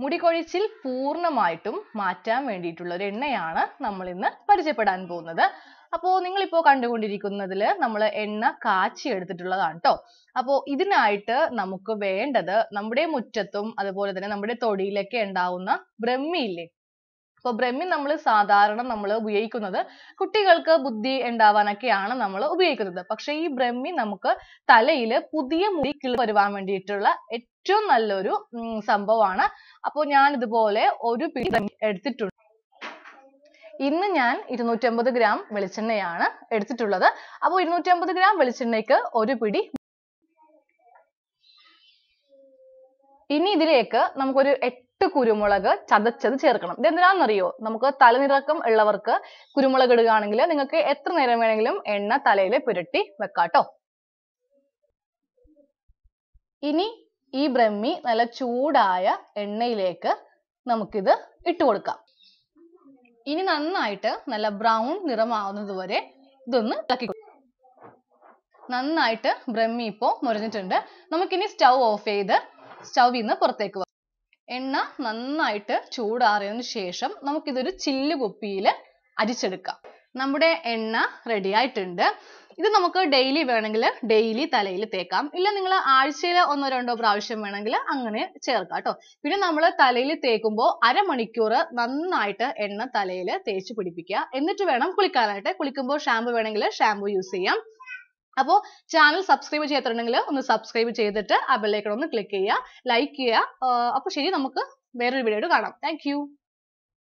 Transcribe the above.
മുടികൊഴിച്ചിൽ പൂർണ്ണമായിട്ടും മാറ്റാൻ വേണ്ടിയിട്ടുള്ള ഒരു എണ്ണയാണ് നമ്മൾ ഇന്ന് പരിചയപ്പെടാൻ പോകുന്നത് അപ്പോൾ നിങ്ങളിപ്പോൾ കണ്ടുകൊണ്ടിരിക്കുന്നതിൽ നമ്മൾ എണ്ണ കാച്ചി എടുത്തിട്ടുള്ളതാണ് ട്ടോ അപ്പോൾ ഇതിനായിട്ട് നമുക്ക് വേണ്ടത് നമ്മുടെ മുറ്റത്തും അതുപോലെ തന്നെ നമ്മുടെ തൊടിയിലൊക്കെ ഉണ്ടാവുന്ന ബ്രഹ്മിയില്ലേ അപ്പോൾ ബ്രഹ്മി നമ്മൾ സാധാരണ നമ്മൾ ഉപയോഗിക്കുന്നത് കുട്ടികൾക്ക് ബുദ്ധി ഉണ്ടാവാനൊക്കെയാണ് നമ്മൾ ഉപയോഗിക്കുന്നത് പക്ഷേ ഈ ബ്രഹ്മി നമുക്ക് തലയിൽ പുതിയ മുടി കിളി വരുവാൻ വേണ്ടിയിട്ടുള്ള ഏറ്റവും നല്ലൊരു സംഭവമാണ് അപ്പോൾ ഞാൻ ഇതുപോലെ ഒരു പിടി എടുത്തിട്ടുണ്ട് ഇന്ന് ഞാൻ ഇരുന്നൂറ്റമ്പത് ഗ്രാം വെളിച്ചെണ്ണയാണ് എടുത്തിട്ടുള്ളത് അപ്പോൾ ഇരുന്നൂറ്റമ്പത് ഗ്രാം വെളിച്ചെണ്ണയ്ക്ക് ഒരു പിടി ഇനി ഇതിലേക്ക് നമുക്കൊരു എട്ട് എട്ട് കുരുമുളക് ചതച്ചത് ചേർക്കണം ഇത് എന്തിനാണെന്നറിയോ നമുക്ക് തലനിറക്കം ഉള്ളവർക്ക് കുരുമുളക് ഇടുകയാണെങ്കിൽ നിങ്ങൾക്ക് എത്ര നേരം വേണമെങ്കിലും എണ്ണ തലയിൽ പുരട്ടി വെക്കാട്ടോ ഇനി ഈ ബ്രഹ്മി നല്ല ചൂടായ എണ്ണയിലേക്ക് നമുക്കിത് ഇട്ട് കൊടുക്കാം ഇനി നന്നായിട്ട് നല്ല ബ്രൗൺ നിറമാവുന്നത് വരെ ഇതൊന്ന് ഇളക്കി നന്നായിട്ട് ബ്രഹ്മി ഇപ്പോൾ മുറിഞ്ഞിട്ടുണ്ട് നമുക്കിനി സ്റ്റൗ ഓഫ് ചെയ്ത് സ്റ്റൗവിൽ നിന്ന് പുറത്തേക്ക് എണ്ണ നന്നായിട്ട് ചൂടാറിയതിന് ശേഷം നമുക്കിതൊരു ചില്ല് കുപ്പിയിൽ അരിച്ചെടുക്കാം നമ്മുടെ എണ്ണ റെഡി ആയിട്ടുണ്ട് ഇത് നമുക്ക് ഡെയിലി വേണമെങ്കിൽ ഡെയിലി തലയിൽ തേക്കാം ഇല്ല നിങ്ങൾ ആഴ്ചയിൽ ഒന്നോ രണ്ടോ പ്രാവശ്യം വേണമെങ്കിൽ അങ്ങനെ ചേർക്കാം കേട്ടോ പിന്നെ നമ്മൾ തലയിൽ തേക്കുമ്പോൾ അരമണിക്കൂർ നന്നായിട്ട് എണ്ണ തലയിൽ തേച്ച് പിടിപ്പിക്കുക എന്നിട്ട് വേണം കുളിക്കാനായിട്ട് കുളിക്കുമ്പോൾ ഷാമ്പു വേണമെങ്കിൽ ഷാമ്പു യൂസ് ചെയ്യാം അപ്പോ channel subscribe ചെയ്യാത്തുണ്ടെങ്കിൽ ഒന്ന് subscribe ചെയ്തിട്ട് ആ bell icon ഒന്ന് click ചെയ്യുക like ചെയ്യുക അപ്പൊ ശരി നമുക്ക് വേറൊരു video ആയിട്ട് കാണാം thank you